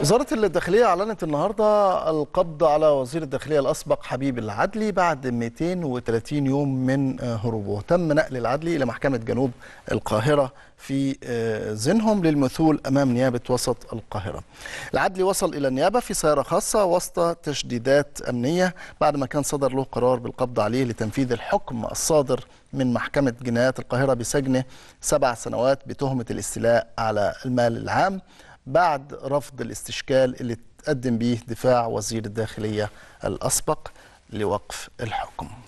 وزارة الداخلية أعلنت النهاردة القبض على وزير الداخلية الأسبق حبيب العدلي بعد 230 يوم من آه، هروبه تم نقل العدلي إلى محكمة جنوب القاهرة في آه، زنهم للمثول أمام نيابة وسط القاهرة العدلي وصل إلى النيابة في سيارة خاصة وسط تشديدات أمنية بعد ما كان صدر له قرار بالقبض عليه لتنفيذ الحكم الصادر من محكمة جنايات القاهرة بسجنه سبع سنوات بتهمة الاستيلاء على المال العام بعد رفض الاستشكال اللي تقدم به دفاع وزير الداخلية الأسبق لوقف الحكم